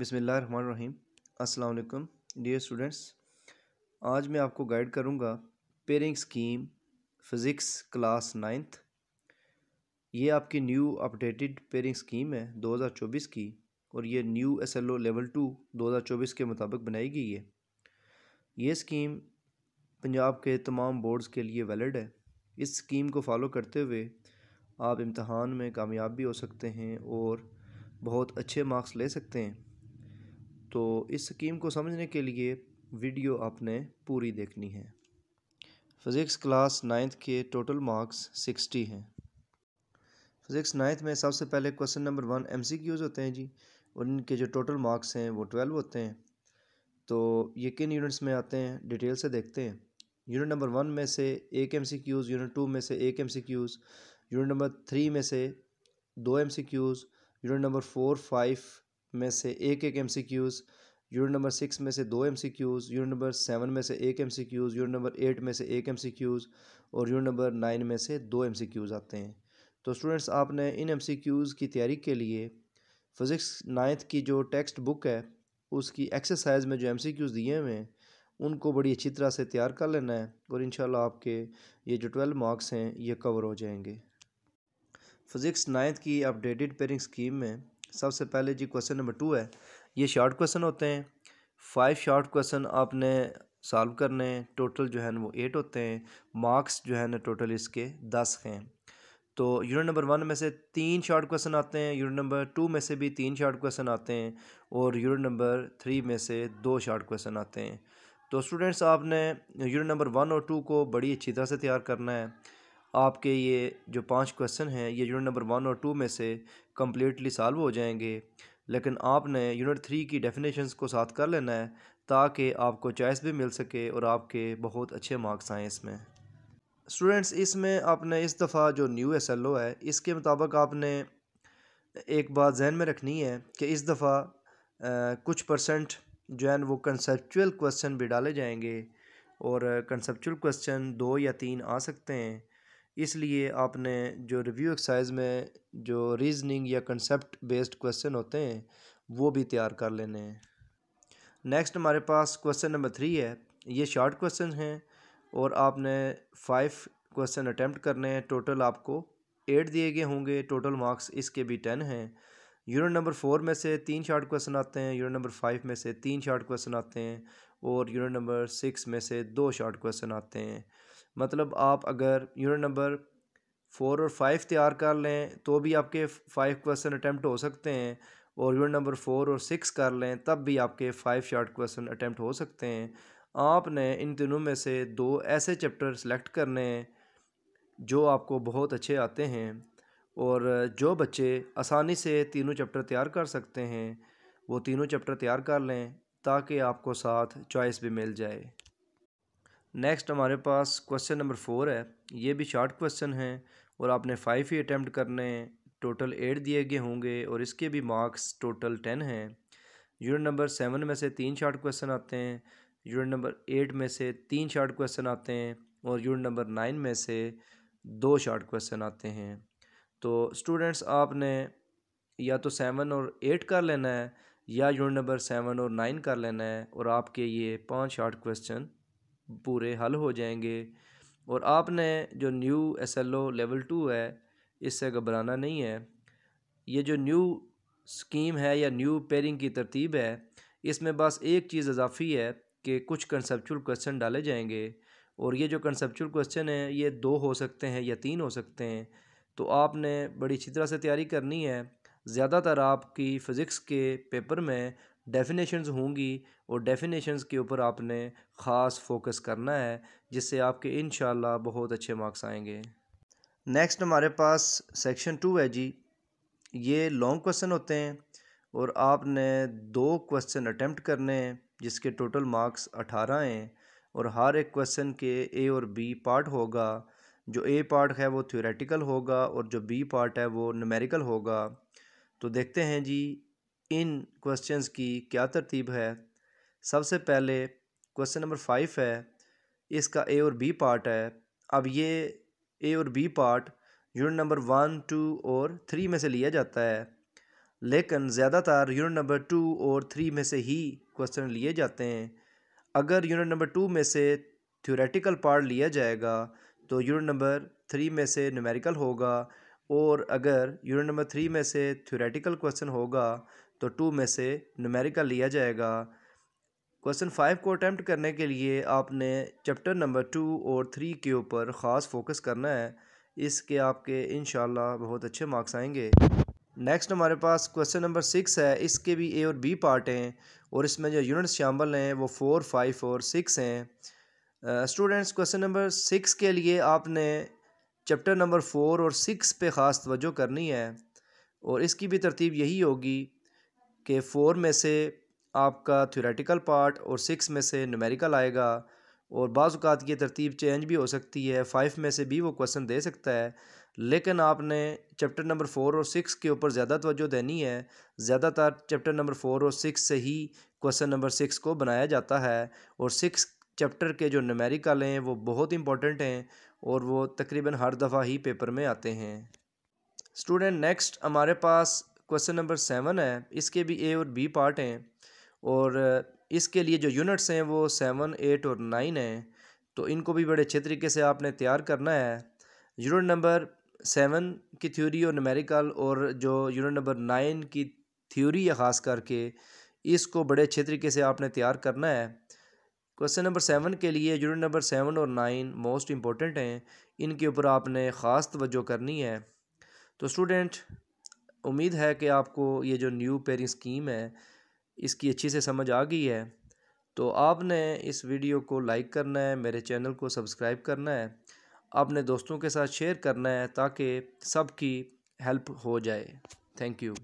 बिसमीम अलकुम dear students आज मैं आपको गाइड करूंगा pairing scheme physics class ninth ये आपकी न्यू अपडेटेड पेरिंग स्कीम है 2024 की और ये न्यू एसएलओ लेवल टू 2024 के मुताबिक बनाई गई है ये स्कीम पंजाब के तमाम बोर्ड्स के लिए वैलिड है इस स्कीम को फॉलो करते हुए आप इम्तहान में कामयाब भी हो सकते हैं और बहुत अच्छे मार्क्स ले सकते हैं तो इस स्कीम को समझने के लिए वीडियो आपने पूरी देखनी है फिज़िक्स क्लास नाइन्थ के टोटल मार्क्स सिक्सटी हैं फिज़िक्स नाइन्थ में सबसे पहले क्वेश्चन नंबर वन एम होते हैं जी उनके जो टोटल मार्क्स हैं वो ट्वेल्व होते हैं तो ये किन यूनिट्स में आते हैं डिटेल से देखते हैं यूनिट नंबर वन में से एक M C Qs unit two में से एक M C Qs unit number three में से दो M C Qs unit number four five में से एक एक M C Qs unit number six में से दो M C Qs unit number seven में से एक M C Qs unit number eight में से एक एम सी क्यूज़ और यूनिट नंबर नाइन में से दो एम सी क्यूज़ आते हैं तो स्टूडेंट्स आपने इन एम सी क्यूज़ की तैयारी के लिए फ़िज़िक्स नाइन्थ की जो टेक्स्ट बुक है उसकी एक्सरसाइज में जो एम सी क्यूज़ दिए हुए हैं उनको बड़ी अच्छी तरह से तैयार कर लेना है और इन आपके ये जो ट्वेल्व मार्क्स हैं ये कवर हो जाएंगे फ़िज़िक्स नाइन्थ की अपडेटेड पेरिंग स्कीम में सबसे पहले जी क्वेश्चन नंबर टू है ये शॉर्ट क्वेश्चन होते हैं फाइव शॉर्ट क्वेश्चन आपने सॉल्व करने हैं टोटल जो है ना वो एट होते हैं मार्क्स जो है ना टोटल इसके दस हैं तो यूनिट नंबर वन में से तीन शॉर्ट क्वेश्चन आते हैं यूनिट नंबर टू में से भी तीन शॉर्ट क्वेश्चन आते हैं और यूनिट नंबर थ्री में से दो शॉर्ट क्वेश्चन आते हैं तो स्टूडेंट्स आपने यूनिट नंबर वन और टू को बड़ी अच्छी तरह से तैयार करना है आपके ये जो पांच क्वेश्चन हैं ये यूनिट नंबर वन और टू में से कम्प्लीटली सॉल्व हो जाएंगे लेकिन आपने यूनिट थ्री की डेफिनेशंस को साथ कर लेना है ताकि आपको चॉइस भी मिल सके और आपके बहुत अच्छे मार्क्स आएँ इसमें स्टूडेंट्स इसमें आपने इस दफ़ा जो न्यू एस एल ओ है इसके मुताबिक आपने एक बात जहन में रखनी है कि इस दफ़ा कुछ परसेंट जो है वो कंसेप्चुअल क्वेश्चन भी डाले जाएंगे और कंसेप्चुअल क्वेश्चन दो या तीन आ सकते हैं इसलिए आपने जो रिव्यू एक्सरसाइज में जो रीजनिंग या कंसेप्ट बेस्ड क्वेश्चन होते हैं वो भी तैयार कर लेने हैं नेक्स्ट हमारे पास क्वेश्चन नंबर थ्री है ये शॉर्ट क्वेश्चन हैं और आपने फाइव क्वेश्चन अटैम्प्ट करने हैं टोटल आपको एट दिए गए होंगे टोटल मार्क्स इसके भी टेन हैं यूनिट नंबर फोर में से तीन शार्ट क्वेश्चन आते हैं यूनिट नंबर फाइव में से तीन शार्ट क्वेश्चन आते हैं और यूनिट नंबर सिक्स में से दो शॉर्ट क्वेश्चन आते हैं मतलब आप अगर यूनिट नंबर फोर और फाइव तैयार कर लें तो भी आपके फाइव क्वेश्चन अटैम्प्ट हो सकते हैं और यूनिट नंबर फोर और सिक्स कर लें तब भी आपके फाइव शॉर्ट क्वेश्चन अटैम्प्ट हो सकते हैं आपने इन तीनों में से दो ऐसे चैप्टर सेलेक्ट करने हैं जो आपको बहुत अच्छे आते हैं और जो बच्चे आसानी से तीनों चैप्टर तैयार कर सकते हैं वो तीनों चैप्टर तैयार कर लें ताकि आपको साथ चॉइस भी मिल जाए नेक्स्ट हमारे पास क्वेश्चन नंबर फोर है ये भी शार्ट क्वेश्चन है और आपने फाइव ही अटैम्प्ट करने हैं टोटल एट दिए गए होंगे और इसके भी मार्क्स टोटल टेन हैं यूनिट नंबर सेवन में से तीन शार्ट क्वेश्चन आते हैं यूनिट नंबर एट में से तीन शार्ट क्वेश्चन आते हैं और यूनिट नंबर नाइन में से दो शार्ट क्वेश्चन आते हैं तो स्टूडेंट्स आपने या तो सेवन और एट कर लेना है या यूनिट नंबर सेवन और नाइन कर लेना है और आपके ये पांच शार्ट क्वेश्चन पूरे हल हो जाएंगे और आपने जो new S L O level two है इससे घबराना नहीं है ये जो न्यू स्कीम है या न्यू पेयरिंग की तरतीब है इसमें बस एक चीज़ इजाफी है कि कुछ कंसेप्चुअल क्वेश्चन डाले जाएंगे और ये जो कंसेप्चुअल क्वेश्चन है ये दो हो सकते हैं या तीन हो सकते हैं तो आपने बड़ी अच्छी तरह से तैयारी करनी है ज़्यादातर आपकी फ़िज़िक्स के पेपर में डेफिनेशंस होंगी और डेफिनेशंस के ऊपर आपने ख़ास फोकस करना है जिससे आपके इन बहुत अच्छे मार्क्स आएंगे नेक्स्ट हमारे पास सेक्शन टू है जी ये लॉन्ग क्वेश्चन होते हैं और आपने दो क्वेश्चन अटैम्प्ट करने हैं जिसके टोटल मार्क्स अठारह हैं और हर एक क्वेश्चन के ए और बी पार्ट होगा जो ए पार्ट है वो थ्योरेटिकल होगा और जो बी पार्ट है वो नमेरिकल होगा तो देखते हैं जी इन क्वेश्चंस की क्या तरतीब है सबसे पहले क्वेश्चन नंबर फाइव है इसका ए और बी पार्ट है अब ये ए और B part unit number one two और थ्री में से लिया जाता है लेकिन ज़्यादातर यूनिट नंबर टू और थ्री में से ही क्वेश्चन लिए जाते हैं अगर यूनिट नंबर टू में से थ्योरेटिकल पार्ट लिया जाएगा तो यूनिट नंबर थ्री में से न्यूमेरिकल होगा और अगर यूनिट नंबर थ्री में से थ्योरेटिकल क्वेश्चन होगा तो टू में से नुमेरिकल लिया जाएगा क्वेश्चन फाइव को अटैम्प्ट करने के लिए आपने चैप्टर नंबर टू और थ्री के ऊपर ख़ास फोकस करना है इसके आपके इन बहुत अच्छे मार्क्स आएंगे नेक्स्ट हमारे पास क्वेश्चन नंबर सिक्स है इसके भी ए और बी पार्ट हैं और इसमें जो यूनिट्स शामिल हैं वो फोर फाइव और सिक्स हैं स्टूडेंट्स क्वेश्चन नंबर सिक्स के लिए आपने चैप्टर नंबर फोर और सिक्स पे ख़ास तवज्जो करनी है और इसकी भी तरतीब यही होगी कि फ़ोर में से आपका थ्योरेटिकल पार्ट और सिक्स में से नमेरिकल आएगा और बाज़ात की तरतीब चेंज भी हो सकती है फ़ाइव में से भी वो क्वेश्चन दे सकता है लेकिन आपने चैप्टर नंबर फोर और सिक्स के ऊपर ज़्यादा तवज्जो देनी है ज़्यादातर चैप्टर नंबर फोर और सिक्स से ही क्वेश्चन नंबर सिक्स को बनाया जाता है और सिक्स चैप्टर के जो नमेरिकल हैं वो बहुत इंपॉर्टेंट हैं और वो तकरीबन हर दफ़ा ही पेपर में आते हैं स्टूडेंट नेक्स्ट हमारे पास क्वेश्चन नंबर सेवन है इसके भी ए और बी पार्ट हैं और इसके लिए जो यूनिट्स हैं वो सेवन एट और नाइन हैं तो इनको भी बड़े अच्छे तरीके से आपने तैयार करना है यूनिट नंबर सेवन की थ्योरी और नमेरिकल और जो यूनिट नंबर नाइन की थ्योरी है ख़ास करके इसको बड़े अच्छे तरीके से आपने तैयार करना है क्वेश्चन नंबर सेवन के लिए यूनिट नंबर सेवन और नाइन मोस्ट इम्पॉर्टेंट हैं इनके ऊपर आपने ख़ास तवज्जो करनी है तो स्टूडेंट उम्मीद है कि आपको ये जो न्यू पेरिंग स्कीम है इसकी अच्छी से समझ आ गई है तो आपने इस वीडियो को लाइक करना है मेरे चैनल को सब्सक्राइब करना है अपने दोस्तों के साथ शेयर करना है ताकि सबकी हेल्प हो जाए थैंक यू